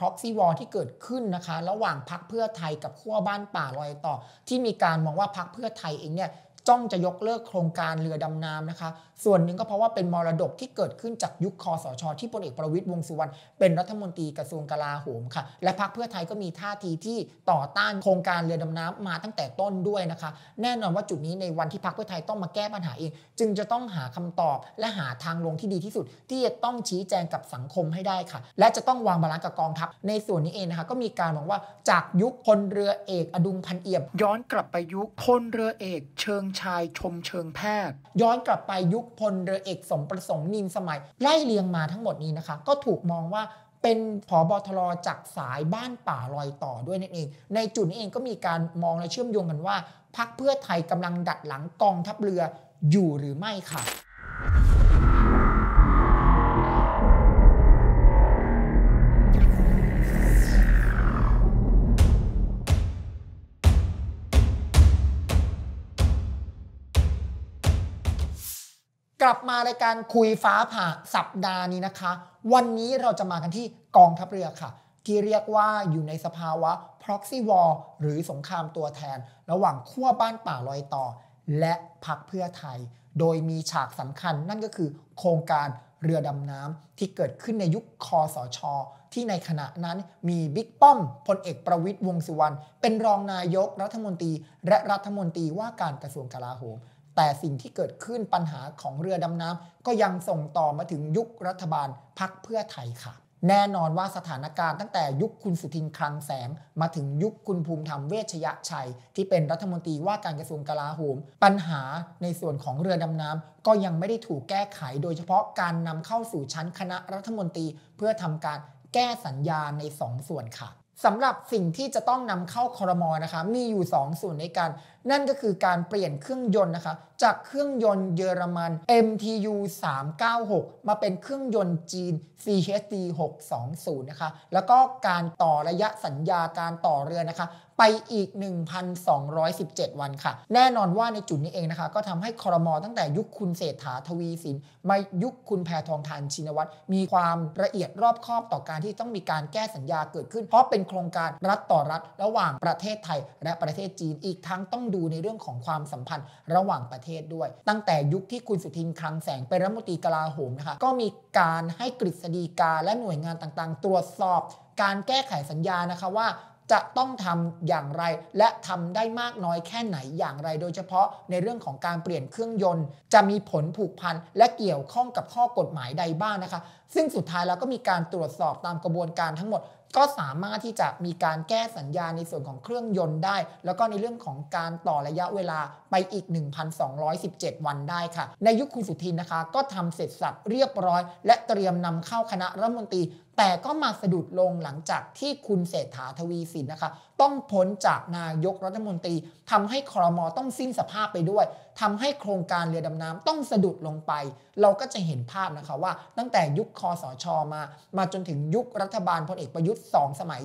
proxy war ที่เกิดขึ้นนะคะ ระหว่างพักเพื่อไทยกับขั้วบ้านป่าลอยต่อ ที่มีการมองว่าพักเพื่อไทยเองเนี่ย จ้องจะยกเลิกโครงการเรือดำน้ำนะคะส่วนหนึ่งก็เพราะว่าเป็นมรดกที่เกิดขึ้นจากยุคคอสช ที่พลเอกประวิตยวงสุวรรณเป็นรัฐมนตรีกระทรวงกลาโหมค่ะและพรรคเพื่อไทยก็มีท่าทีที่ต่อต้านโครงการเรือดำน้ำมาตั้งแต่ต้นด้วยนะคะ แน่นอนว่าจุดนี้ในวันที่พรรคเพื่อไทยต้องมาแก้ปัญหาเอง จึงจะต้องหาคำตอบและหาทางลงที่ดีที่สุด ที่จะต้องชี้แจงกับสังคมให้ได้ค่ะและจะต้องวางบาลานซ์กับกองทัพในส่วนนี้เองนะคะก็มีการบอกว่าจากยุคพลเรือเอกอดุงพันเอี่ยมย้อนกลับไปยุคพลเรือเอก เชิงชายชมเชิงแพทย์ย้อนกลับไปยุคพลเรือเอกสมประสงค์นินสมัย ไล่เลียงมาทั้งหมดนี้นะคะ ก็ถูกมองว่าเป็นผอบอทรจากสายบ้านป่าลอยต่อด้วยนั่นเอง ในจุดนี้เองก็มีการมองและเชื่อมโยงกันว่า พักเพื่อไทยกำลังดัดหลังกองทัพเรืออยู่หรือไม่ค่ะกลับมารายการคุยฟ้าผ่าสัปดาห์นี้นะคะ วันนี้เราจะมากันที่กองทัพเรือค่ะที่เรียกว่าอยู่ในสภาวะ proxy war หรือสงครามตัวแทน ระหว่างขั้วบ้านป่าลอยต่อ และพักเพื่อไทย โดยมีฉากสำคัญนั่นก็คือโครงการเรือดำน้ำที่เกิดขึ้นในยุคคอสอชอที่ในขณะนั้นมีบิ๊กป้อมพลเอกประวิตยวงสุวรรณเป็นรองนายกรัฐมนตรี และรัฐมนตรีว่าการกระทรวงกลาโหมแต่สิ่งที่เกิดขึ้นปัญหาของเรือดำน้ำก็ยังส่งต่อมาถึงยุครัฐบาลพักเพื่อไทยค่ะ แน่นอนว่าสถานการณ์ตั้งแต่ยุคคุณสุทินคลังแสง มาถึงยุคคุณภูมิธรรมเวชยชัยที่เป็นรัฐมนตรีว่าการกระทรวงกลาโหมปัญหาในส่วนของเรือดำน้ำก็ยังไม่ได้ถูกแก้ไขโดยเฉพาะการนำเข้าสู่ชั้นคณะรัฐมนตรีเพื่อทำการแก้สัญญาใน 2สส่วนค่ะสำหรับสิ่งที่จะต้องนำเข้าคอรมอนะคะมีอยู่ 2 ส่วนในการ นั่นก็คือการเปลี่ยนเครื่องยนต์นะคะ จากเครื่องยนต์เยอรมัน MTU 396 มาเป็นเครื่องยนต์จีน CHD 620นะคะแล้วก็การต่อระยะสัญญาการต่อเรือนะคะไปอีก 1,217 วันค่ะ แน่นอนว่าในจุดนี้เองนะคะ ก็ทำให้ครมตั้งแต่ยุคคุณเศรษฐาทวีสินมายุคคุณแพทองทานชินวัตรมีความละเอียดรอบคอบต่อการที่ต้องมีการแก้สัญญาเกิดขึ้น เพราะเป็นโครงการรัฐต่อรัฐระหว่างประเทศไทยและประเทศจีนอีกทั้งต้องดูในเรื่องของความสัมพันธ์ระหว่างประเทศด้วย ตั้งแต่ยุคที่คุณสุทินคลังแสงเป็นรัฐมนตรีกลาโหมนะคะก็มีการให้กฤษฎีกาและหน่วยงานต่างๆ ตรวจสอบ การแก้ไขสัญญานะคะว่าจะต้องทำอย่างไรและทำได้มากน้อยแค่ไหนอย่างไรโดยเฉพาะในเรื่องของการเปลี่ยนเครื่องยนต์จะมีผลผูกพันและเกี่ยวข้องกับข้อกฎหมายใดบ้างนะคะซึ่งสุดท้ายเราก็มีการตรวจสอบตามกระบวนการทั้งหมดก็สามารถที่จะมีการแก้สัญญาในส่วนของเครื่องยนต์ได้แล้วก็ในเรื่องของการต่อระยะเวลาไปอีก 1,217 วันได้ค่ะในยุคคุณสุทินนะคะก็ทำเสร็จสับเรียบร้อยและเตรียมนำเข้าคณะรัฐมนตรีแต่ก็มาสะดุดลงหลังจากที่คุณเศรษฐาทวีสินนะคะต้องพ้นจากนายกรัฐมนตรี ทำให้ครมต้องสิ้นสภาพไปด้วย ทำให้โครงการเรือดำน้ำ ต้องสะดุดลงไป เราก็จะเห็นภาพนะคะว่า ตั้งแต่ยุคคอสอชอมา มาจนถึงยุครัฐบาลพลเอกประยุทธ์สองสมัย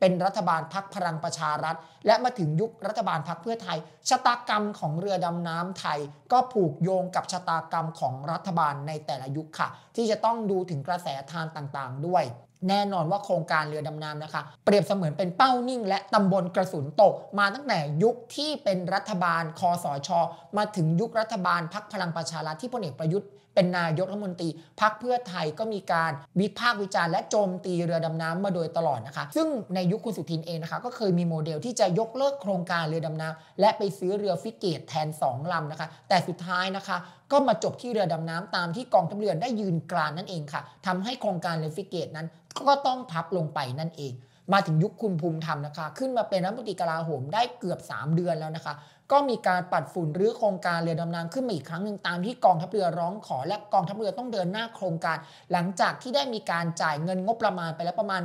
เป็นรัฐบาลพักพลังประชารัฐ และมาถึงยุครัฐบาลพักเพื่อไทยชะตากรรมของเรือดำน้ำไทย ก็ผูกโยงกับชะตากรรมของรัฐบาลในแต่ละยุคค่ะ ที่จะต้องดูถึงกระแสทานต่างๆ ด้วย แน่นอนว่าโครงการเรือดำน้ำนะคะเปรียบเสมือนเป็นเป้านิ่ง และตำบลกระสุนตก มาตั้งแต่ยุคที่เป็นรัฐบาลคอสอชอมาถึงยุครัฐบาลพักพลังประชารัฐที่พลเอกประยุทธ์เป็นนายกรัฐมนตรีพักเพื่อไทยก็มีการวิพากษ์วิจารณ์และโจมตีเรือดำน้ำมาโดยตลอดนะคะ ซึ่งในยุคคุณสุทินเองนะคะ ก็เคยมีโมเดลที่จะยกเลิกโครงการเรือดำน้ำและไปซื้อเรือฟิเกตแทน 2ลำนะคะ แต่สุดท้ายนะคะก็มาจบที่เรือดำน้ำตามที่กองทัพเรือได้ยืนกรานนั่นเองค่ะ ทำให้โครงการเรือฟิเกตนั้นก็ต้องพับลงไปนั่นเอง มาถึงยุคคุณภูมิธรรมนะคะ ขึ้นมาเป็นรัฐมนตรีกลาโหมได้เกือบ 3 เดือนแล้วนะคะก็มีการปัดฝุ่นหรือโครงการเรือดำน้ำขึ้นมาอีกครั้งหนึ่งตามที่กองทัพเรือร้องขอ และกองทัพเรือต้องเดินหน้าโครงการ หลังจากที่ได้มีการจ่ายเงินงบประมาณไปแล้วประมาณ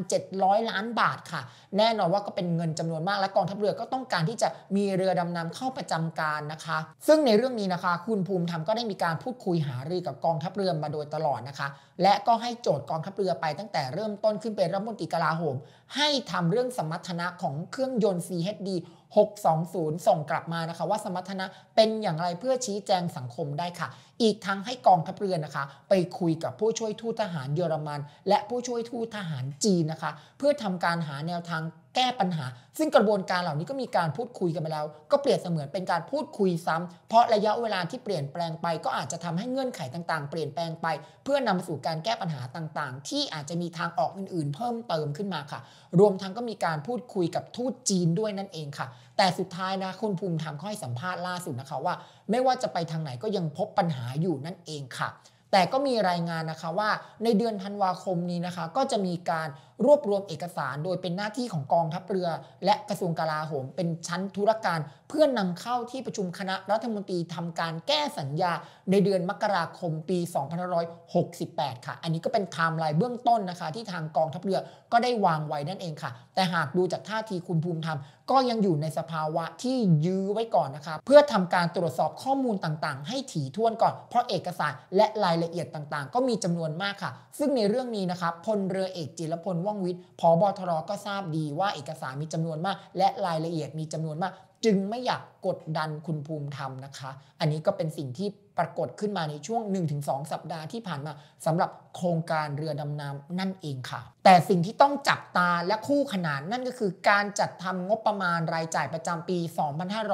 7,700 ล้านบาทค่ะ แน่นอนว่าก็เป็นเงินจำนวนมากและกองทัพเรือก็ต้องการที่จะมีเรือดำน้ำเข้าประจำการนะคะ ซึ่งในเรื่องนี้นะคะ คุณภูมิธรรมก็ได้มีการพูดคุยหารือกับกองทัพเรือมาโดยตลอดนะคะ และก็ให้โจทย์กองทัพเรือไปตั้งแต่เริ่มต้นขึ้นเป็นรัฐมนตรีกลาโหมให้ทำเรื่องสมรรถนะของเครื่องยนต์ CHD 620 ส่งกลับมานะคะว่าสมรรถนะเป็นอย่างไรเพื่อชี้แจงสังคมได้ค่ะ อีกทั้งให้กองทัพเรือนะคะ ไปคุยกับผู้ช่วยทูตทหารเยอรมัน และผู้ช่วยทูตทหารจีนนะคะ เพื่อทำการหาแนวทางแก้ปัญหาซึ่ง กระบวนการเหล่านี้ก็มีการพูดคุยกันไปแล้ว ก็เปลี่ยนเสมือนเป็นการพูดคุยซ้ำเพราะระยะเวลาที่เปลี่ยนแปลงไปก็อาจจะทำให้เงื่อนไขต่างๆ เปลี่ยนแปลงไป เพื่อนำสู่การแก้ปัญหาต่างๆ ที่อาจจะมีทางออกอื่น ๆ เพิ่มเติมขึ้นมาค่ะ รวมทั้งก็มีการพูดคุยกับทูตจีนด้วยนั่นเองค่ะ แต่สุดท้ายนะคุณภูมิธรรมก็ให้สัมภาษณ์ล่าสุดนะคะว่า ไม่ว่าจะไปทางไหนก็ยังพบปัญหาอยู่นั่นเองค่ะ แต่ก็มีรายงานนะคะว่า ในเดือนธันวาคมนี้นะคะ ก็จะมีการรวบรวมเอกสารโดยเป็นหน้าที่ของกองทัพเรือ และกระทรวงกลาโหมเป็นชั้นธุรการเพื่อนนำเข้าที่ประชุมคณะรัฐมนตรีทำการแก้สัญญาในเดือนมกราคมปี 2568 ค่ะ อันนี้ก็เป็นไทม์ไลน์เบื้องต้นนะคะ ที่ทางกองทัพเรือก็ได้วางไว้นั่นเองค่ะ แต่หากดูจากท่าทีคุณภูมิธรรมก็ยังอยู่ในสภาวะที่ยื้อไว้ก่อนนะคะเพื่อทำการตรวจสอบข้อมูลต่างๆ ให้ถี่ถ้วนก่อนเพราะเอกสารและรายละเอียดต่างๆ ก็มีจำนวนมากค่ะ ซึ่งในเรื่องนี้นะคะพลเรือเอกจิรพลว่าองวิทย์พอบอทรก็ทราบดีว่าเอกสารมีจำนวนมาก และรายละเอียดมีจำนวนมาก จึงไม่อยากกดดันคุณภูมิธรรมนะคะ อันนี้ก็เป็นสิ่งที่ปรากฏขึ้นมาในช่วง 1-2 สัปดาห์ที่ผ่านมาสำหรับโครงการเรือดำน้ำนั่นเองค่ะ แต่สิ่งที่ต้องจับตาและคู่ขนาน นั่นก็คือการจัดทำงบประมาณรายจ่ายประจำปี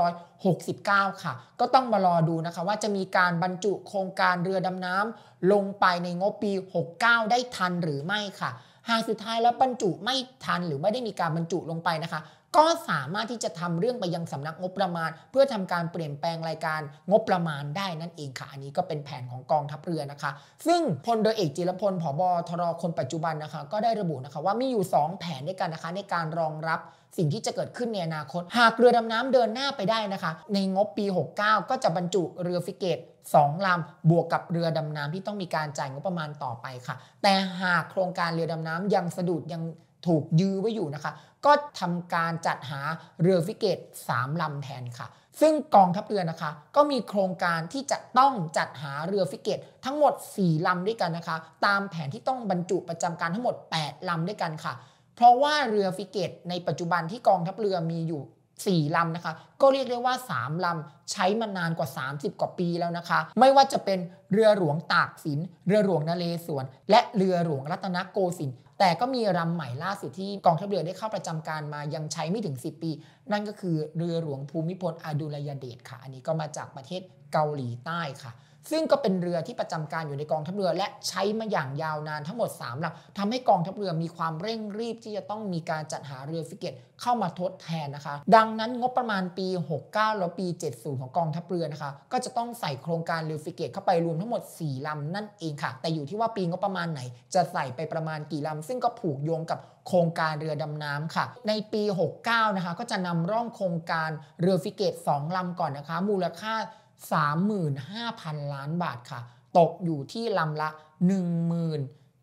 2569 ค่ะ ก็ต้องมารอดูนะคะ ว่าจะมีการบรรจุโครงการเรือดำน้ำลงไปในงบปี 69 ได้ทันหรือไม่ค่ะหากสุดท้ายแล้วบรรจุไม่ทันหรือไม่ได้มีการบรรจุลงไปนะคะ ก็สามารถที่จะทำเรื่องไปยังสำนักงบประมาณ เพื่อทำการเปลี่ยนแปลงรายการงบประมาณได้นั่นเองค่ะอันนี้ก็เป็นแผนของกองทัพเรือนะคะ ซึ่งพลเดอเอกจิรพลผบทร คนปัจจุบันนะคะก็ได้ระบุนะคะว่ามีอยู่ 2 แผนด้วยกันนะคะในการรองรับสิ่งที่จะเกิดขึ้นในอนาคต หากเรือดำน้ำเดินหน้าไปได้นะคะ ในงบปี 69 ก็จะบรรจุเรือฟิกเกต 2ลำบวกกับเรือดำน้ำที่ต้องมีการจ่ายงบประมาณต่อไปค่ะ แต่หากโครงการเรือดำน้ำยังสะดุดยังถูกยื้อไว้อยู่นะคะ ก็ทำการจัดหาเรือฟิกเกต 3ลำแทนค่ะ ซึ่งกองทัพเรือนะคะ ก็มีโครงการที่จะต้องจัดหาเรือฟิกเกตทั้งหมด 4ลำด้วยกันนะคะ ตามแผนที่ต้องบรรจุประจำการทั้งหมด 8ลำด้วยกันค่ะเพราะว่าเรือฟิเกตในปัจจุบันที่กองทัพเรือมีอยู่ 4 ลำนะคะ ก็เรียกได้ว่า 3 ลำใช้มานานกว่า 30 กว่าปีแล้วนะคะ ไม่ว่าจะเป็นเรือหลวงตากสิน เรือหลวงนาเลสวนและเรือหลวงรัตนโกสินทร์แต่ก็มีลำใหม่ล่าสุดที่กองทัพเรือได้เข้าประจำการมายังใช้ไม่ถึง 10 ปี นั่นก็คือเรือหลวงภูมิพลอดุลยเดชค่ะ อันนี้ก็มาจากประเทศเกาหลีใต้ค่ะซึ่งก็เป็นเรือที่ประจำการอยู่ในกองทัพเรือ และใช้มาอย่างยาวนานทั้งหมด3ลำทำให้กองทัพเรือมีความเร่งรีบที่จะต้องมีการจัดหาเรือฟิเกตเข้ามาทดแทนนะคะ ดังนั้นงบประมาณปี 69แล้ปี70ของกองทัพเรือนะคะก็จะต้องใส่โครงการเรือฟิเกตเข้าไปรวมทั้งหมด4ลำนั่นเองค่ะแต่อยู่ที่ว่าปีงบประมาณไหน จะใส่ไปประมาณกี่ลำซึ่งก็ผูกโยงกับโครงการเรือดำน้ำค่ะ ในปี69นะคะก็จะนำร่องโครงการเรือฟิเกต 2ลำก่อนนะคะ มูลค่า35,000 ล้านบาทค่ะ ตกอยู่ที่ลำละ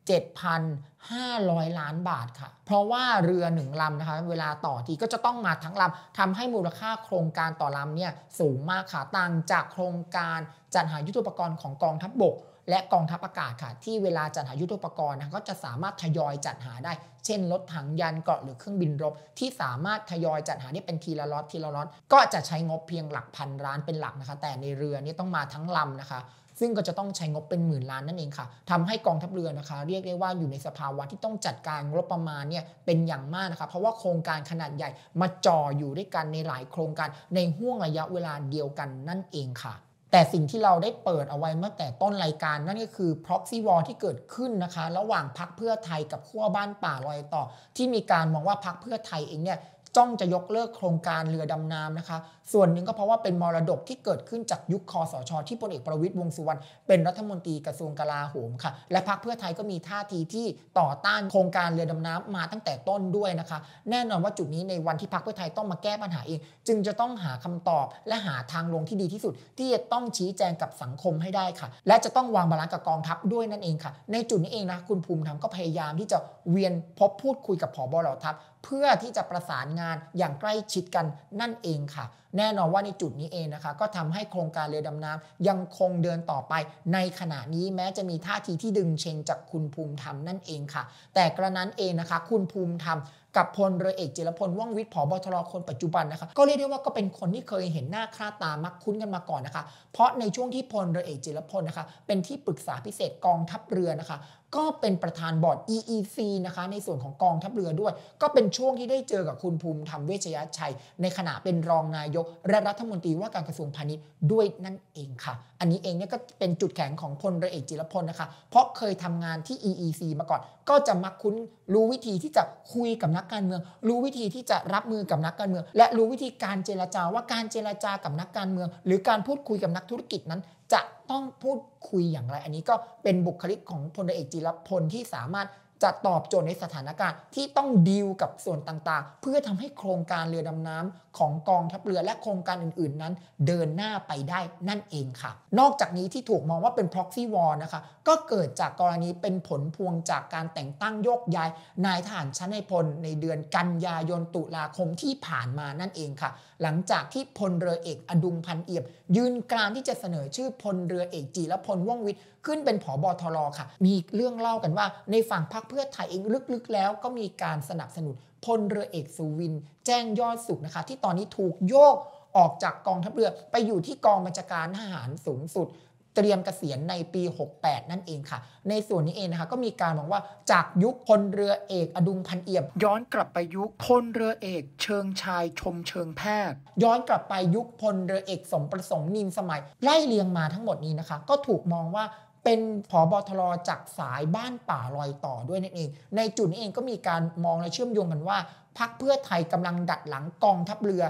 17,500 ล้านบาทค่ะ เพราะว่าเรือหนึ่งลำนะคะ เวลาต่อทีก็จะต้องมาทั้งลำทำให้มูลค่าโครงการต่อลำเนี่ย สูงมากค่ะ ต่างจากโครงการจัดหายุทธปกรณ์ของกองทัพบบกและกองทัพอากาศค่ะ ที่เวลาจัดหายุทธปกรณ์นะก็จะสามารถทยอยจัดหาได้ เช่นรถถังยานเกราะหรือเครื่องบินรบที่สามารถทยอยจัดหาได้เป็นทีละล็อตทีละล็อตก็จะใช้งบเพียงหลักพันล้านเป็นหลักนะคะ แต่ในเรือนี่ต้องมาทั้งลำนะคะ ซึ่งก็จะต้องใช้งบเป็นหมื่นล้านนั่นเองค่ะทำให้กองทัพเรือนะคะ เรียกได้ว่าอยู่ในสภาวะที่ต้องจัดการงบประมาณเนี่ยเป็นอย่างมากนะคะ เพราะว่าโครงการขนาดใหญ่มาจ่ออยู่ด้วยกันในหลายโครงการในห่วงระยะเวลาเดียวกันนั่นเองค่ะแต่สิ่งที่เราได้เปิดเอาไว้เมื่อแต่ต้นรายการ นั่นก็คือ proxy war ที่เกิดขึ้นนะคะ ระหว่างพักเพื่อไทยกับขั้วบ้านป่าลอยต่อ ที่มีการมองว่าพักเพื่อไทยเองเนี่ยจ้องจะยกเลิกโครงการเรือดำน้ำนะคะ ส่วนหนึ่งก็เพราะว่าเป็นมรดกที่เกิดขึ้นจากยุคคอสช ที่พลเอกประวิตยวงสุวรรณเป็นรัฐมนตรีกระทรวงกลาโหมค่ะ และพรรคเพื่อไทยก็มีท่าทีที่ต่อต้านโครงการเรือดำน้ำมาตั้งแต่ต้นด้วยนะคะ แน่นอนว่าจุดนี้ในวันที่พรรคเพื่อไทยต้องมาแก้ปัญหาเอง จึงจะต้องหาคำตอบและหาทางลงที่ดีที่สุดที่จะต้องชี้แจงกับสังคมให้ได้ค่ะ และจะต้องวางบาลานซ์กับกองทัพด้วยนั่นเองค่ะ ในจุดนี้เองนะ คุณภูมิธรรมก็พยายามที่จะเวียนพบพูดคุยกับผอบอเหล่าทัพเพื่อที่จะประสานงานอย่างใกล้ชิดกันนั่นเองค่ะ แน่นอนว่าในจุดนี้เองนะคะ ก็ทำให้โครงการเรือดำน้ำยังคงเดินต่อไปในขณะนี้แม้จะมีท่าทีที่ดึงเชงจากคุณภูมิธรรมนั่นเองค่ะ แต่กระนั้นเองนะคะคุณภูมิธรรมกับพลเรือเอกจิรพลว่องวิทย์ผอบทรคนปัจจุบันนะคะก็เรียกได้ว่าก็เป็นคนที่เคยเห็นหน้าค่าตามักคุ้นกันมาก่อนนะคะ เพราะในช่วงที่พลเรือเอกจิรพลนะคะ เป็นที่ปรึกษาพิเศษกองทัพเรือนะคะ ก็เป็นประธานบอร์ด EEC นะคะในส่วนของกองทัพเรือด้วย ก็เป็นช่วงที่ได้เจอกับคุณภูมิธรรมเวชยชัย ในขณะเป็นรองนายกและรัฐมนตรีว่าการกระทรวงพาณิชย์ด้วยนั่นเองค่ะ อันนี้เองเนี่ยก็เป็นจุดแข็งของพลเรือเอกจิรพลนะคะ เพราะเคยทำงานที่ EEC มาก่อน ก็จะมักคุ้นรู้วิธีที่จะคุยกับนักกการเมืองรู้วิธีที่จะรับมือกับนักการเมือง และรู้วิธีการเจรจาว่าการเจรจากับนักการเมือง หรือการพูดคุยกับ นักธุรกิจนั้น จะต้องพูดคุยอย่างไร อันนี้ก็เป็นบุคลิกของพลเอกจิรพลที่สามารถจะตอบโจทย์ในสถานการณ์ที่ต้องดีลกับส่วนต่างๆ เพื่อทำให้โครงการเรือดำน้ำของกองทัพเรือและโครงการอื่นๆ นั้นเดินหน้าไปได้นั่นเองค่ะ นอกจากนี้ที่ถูกมองว่าเป็น proxy war นะคะก็เกิดจากกรณีเป็นผลพวงจากการแต่งตั้งโยกย้าย นายทหารชั้นในพลในเดือนกันยายนตุลาคมที่ผ่านมานั่นเองค่ะ หลังจากที่พลเรือเอกอดุงพันเอียบ ยืนกรานที่จะเสนอชื่อพลเรือเอกจีและพลว่องวิทย์ขึ้นเป็นผอบอทรค่ะ มีเรื่องเล่ากันว่า ในฝั่งพรรคเพื่อไทยเองลึกๆแล้ว ก็มีการสนับสนุนพลเรือเอกสุวิน แจ้งยอดสุขนะคะที่ตอนนี้ถูกโยกออกจากกองทัพเรือ ไปอยู่ที่กองบัญชาการทหารสูงสุด เตรียมกเกษียณในปี 68 นั่นเองค่ะ ในส่วนนี้เองนะคะก็มีการบอกว่าจากยุคพลเรือเอก อดุงพันเอี่ยมย้อนกลับไปยุคพลเรือเอก เชิงชายชมเชิงแพทย์ย้อนกลับไปยุคพลเรือเอกสมประสงค์นินสมัยไล่เลียงมาทั้งหมดนี้นะคะ ก็ถูกมองว่าเป็นผอบอทรจากสายบ้านป่าลอยต่อด้วยนั่นเอง ในจุดนี้เองก็มีการมองและเชื่อมโยงกันว่า พักเพื่อไทยกำลังดัดหลังกองทัพเรือ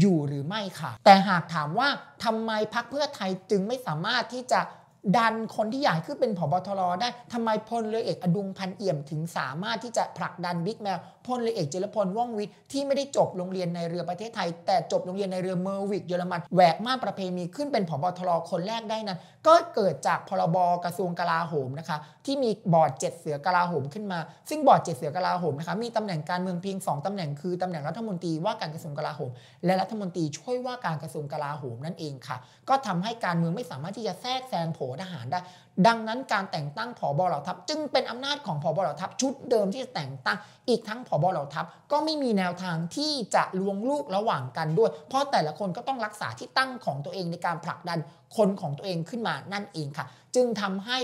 อยู่หรือไม่ค่ะ แต่หากถามว่าทำไมพักเพื่อไทยจึงไม่สามารถที่จะดันคนที่อยากขึ้นเป็นผบทรได้ทำไมพลเรือเอกอดุงพันเอี่ยมถึงสามารถที่จะผลักดันบิ๊กแมว พลเรือเอกเจริพลว่องวิทย์ที่ไม่ได้จบโรงเรียนในเรือประเทศไทย แต่จบโรงเรียนในเรือเมอร์วิกเยอรมันแหวกม่านประเพณีขึ้นเป็นผบทรคนแรกได้นั้นก็เกิดจากพรบกระทรวงกลาโหมนะคะที่มีบอร์ดเจ็ดเสือกลาโหม ขึ้นมาซึ่งบอร์ดเจ็ดเสือกลาโหมนะคะมีตำแหน่งการเมืองเพียง2ตำแหน่งคือตำแหน่งรัฐมนตรีว่าการกระทรวงกลาโหม และรัฐมนตรีช่วยว่าการกระทรวงกลาโหมนั่นเองค่ะ ก็ทำให้การเมืองไม่สามารถที่จะแทรกแซงโผทหารได้ ดังนั้นการแต่งตั้งผอบเหล่าทัพจึงเป็นอำนาจของผอบเหล่าทัพชุดเดิมที่แต่งตั้ง อีกทั้งผอบเหล่าทัพก็ไม่มีแนวทางที่จะลวงลูกระหว่างกันด้วย เพราะแต่ละคนก็ต้องรักษาที่ตั้งของตัวเองในการผลักดันคนของตัวเองขึ้นมานั่นเองค่ะ จึงทำให้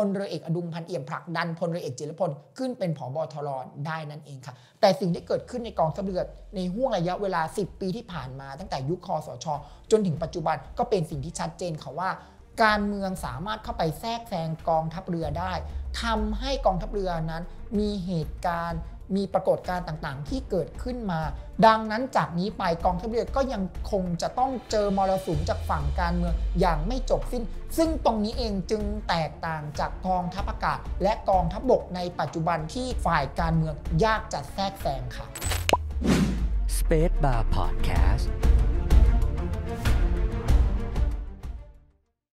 พลเรือเอกอดุงพันเอี่ยมผลักดันพลเรือเอกจิรพลขึ้นเป็นผอบอทรได้นั่นเองค่ะ แต่สิ่งที่เกิดขึ้นในกองทัพเรือในห่วงระยะเวลา10 ปีที่ผ่านมา ตั้งแต่ยุคคอสช จนถึงปัจจุบันก็เป็นสิ่งที่ชัดเจนค่ะว่าการเมืองสามารถเข้าไปแทรกแซงกองทัพเรือได้ ทำให้กองทัพเรือนั้น มีเหตุการณ์มีปรากฏการณ์ต่างๆ ที่เกิดขึ้นมา ดังนั้นจากนี้ไปกองทัพเรือก็ยังคงจะต้องเจอมรสุมจากฝั่งการเมืองอย่างไม่จบสิ้น ซึ่งตรงนี้เองจึงแตกต่างจากกองทัพอากาศ และกองทัพบบกในปัจจุบันที่ฝ่ายการเมืองยากจะแทรกแซงค่ะ Space Bar Podcast